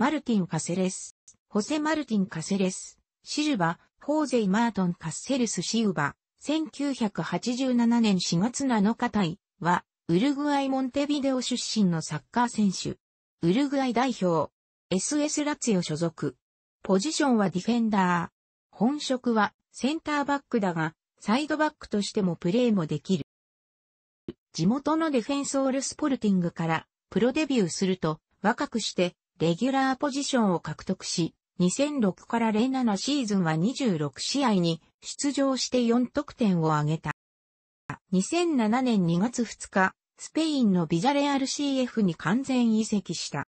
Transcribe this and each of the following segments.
マルティン・カセレス、ホセ・マルティン・カセレス、シルバ、ホーゼイ・マートン・カッセルス・シウバ、1987年4月7日対は、ウルグアイ・モンテビデオ出身のサッカー選手。ウルグアイ代表、SS ラツヨ所属。ポジションはディフェンダー。本職はセンターバックだが、サイドバックとしてもプレーもできる。地元のディフェンソールスポルティングからプロデビューすると若くしてレギュラーポジションを獲得し、2006から07シーズンは26試合に出場して4得点を挙げた。2007年2月2日、スペインのビジャレアル CF に完全移籍した。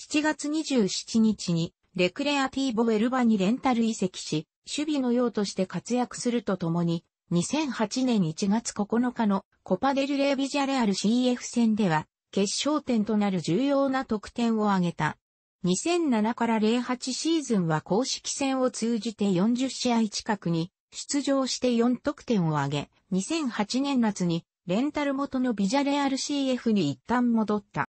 7月27日にレクレアティーボ・エルバにレンタル移籍し、守備の用として活躍するとともに、2008年1月9日のコパデルレービジャレアル CF 戦では決勝点となる重要な得点を挙げた。2007から08シーズンは公式戦を通じて40試合近くに出場して4得点を挙げ、2008年夏にレンタル元のビジャレアル CF に一旦戻った。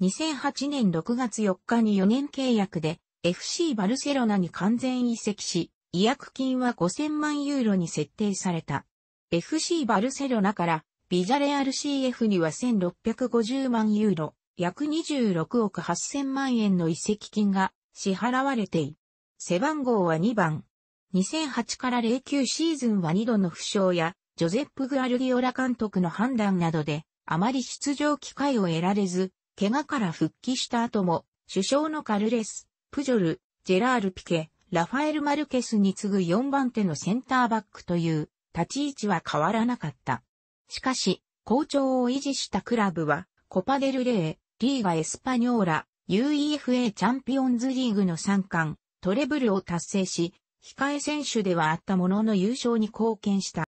2008年6月4日に4年契約で FC バルセロナに完全移籍し、違約金は5000万ユーロに設定された。FC バルセロナからビジャレアル CF には1650万ユーロ、約26億8000万円の遺跡金が支払われている。背番号は2番。2008から09シーズンは2度の負傷や、ジョゼップ・グアルディオラ監督の判断などで、あまり出場機会を得られず、怪我から復帰した後も、首相のカルレス、プジョル、ジェラール・ピケ、ラファエル・マルケスに次ぐ4番手のセンターバックという、立ち位置は変わらなかった。しかし、好調を維持したクラブは、コパデルレー、リーガエスパニョーラ、UEFA チャンピオンズリーグの3冠、トレブルを達成し、控え選手ではあったものの優勝に貢献した。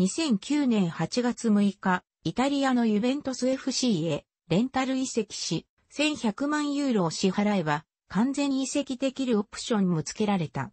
2009年8月6日、イタリアのユベントス FC へレンタル移籍し、1100万ユーロを支払えば完全移籍できるオプションも付けられた。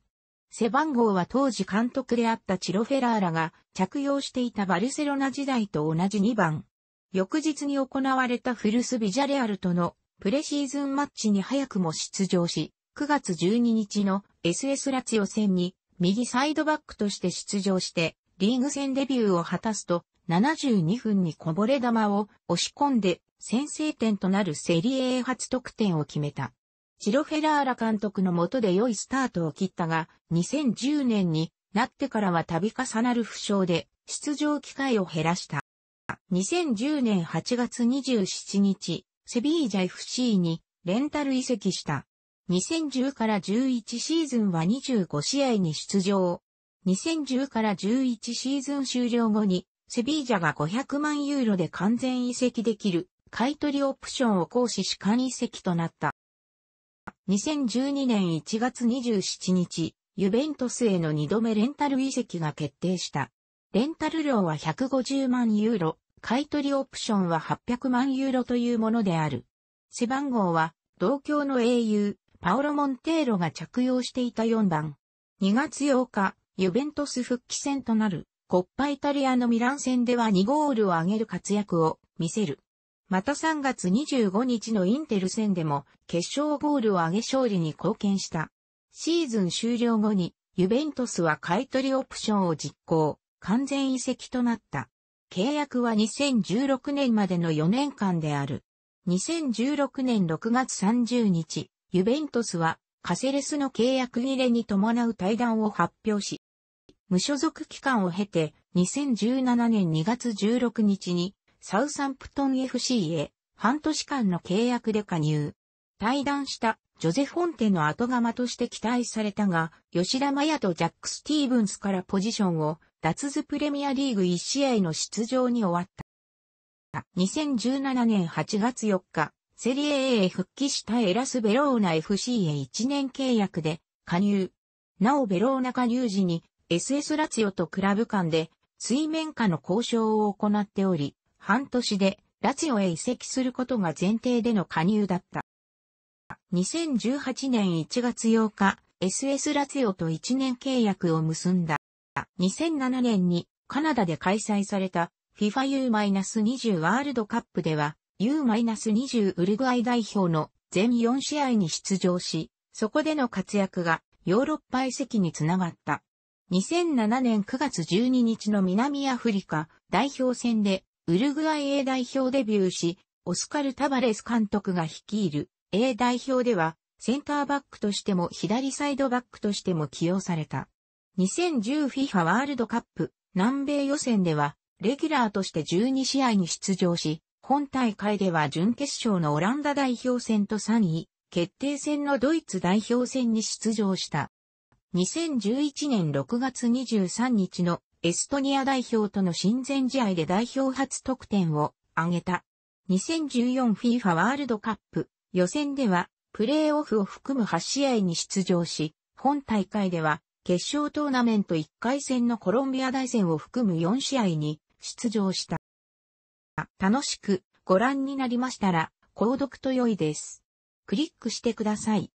背番号は当時監督であったチロフェラーラが着用していたバルセロナ時代と同じ2番。翌日に行われたフルス・ビジャレアルとのプレシーズンマッチに早くも出場し、9月12日の SS ラツヨオ戦に右サイドバックとして出場して、リーグ戦デビューを果たすと、72分にこぼれ球を押し込んで、先制点となるセリエ A 初得点を決めた。チロ・フェラーラ監督の下で良いスタートを切ったが、2010年になってからは度重なる負傷で出場機会を減らした。2010年8月27日、セビージャ FC にレンタル移籍した。2010から11シーズンは25試合に出場。2010から11シーズン終了後に、セビージャが500万ユーロで完全移籍できる買取オプションを行使し完移籍となった。2012年1月27日、ユベントスへの2度目レンタル移籍が決定した。レンタル料は150万ユーロ、買取オプションは800万ユーロというものである。背番号は、同郷の英雄、パオロ・モンテーロが着用していた4番。2月8日、ユベントス復帰戦となる、コッパイタリアのミラン戦では2ゴールを挙げる活躍を見せる。また3月25日のインテル戦でも決勝ゴールを挙げ勝利に貢献した。シーズン終了後にユベントスは買取オプションを実行、完全移籍となった。契約は2016年までの4年間である。2016年6月30日、ユベントスはカセレスの契約切れに伴う対談を発表し、無所属期間を経て2017年2月16日にサウサンプトン FC へ半年間の契約で加入。対談したジョゼ・フォンテの後釜として期待されたが、吉田麻也とジャック・スティーブンスからポジションを脱図プレミアリーグ1試合の出場に終わった。2017年8月4日、セリエ A へ復帰したエラス・ベローナ FC へ1年契約で加入。なおベローナ加入時に SS ラツヨとクラブ間で水面下の交渉を行っており、半年でラツィオへ移籍することが前提での加入だった。2018年1月8日、SS ラツィオと1年契約を結んだ。2007年にカナダで開催された FIFAU-20 ワールドカップでは U-20 ウルグアイ代表の全4試合に出場し、そこでの活躍がヨーロッパ移籍につながった。2007年9月12日の南アフリカ代表戦でウルグアイ A 代表デビューし、オスカル・タバレス監督が率いる A 代表では、センターバックとしても左サイドバックとしても起用された。2010FIFA ワールドカップ南米予選では、レギュラーとして12試合に出場し、本大会では準決勝のオランダ代表戦と3位、決定戦のドイツ代表戦に出場した。2011年6月23日のエストニア代表との親善試合で代表初得点を挙げた。2014FIFA ワールドカップ予選ではプレーオフを含む8試合に出場し、本大会では決勝トーナメント1回戦のコロンビア大戦を含む4試合に出場した。楽しくご覧になりましたら、購読と良いです。クリックしてください。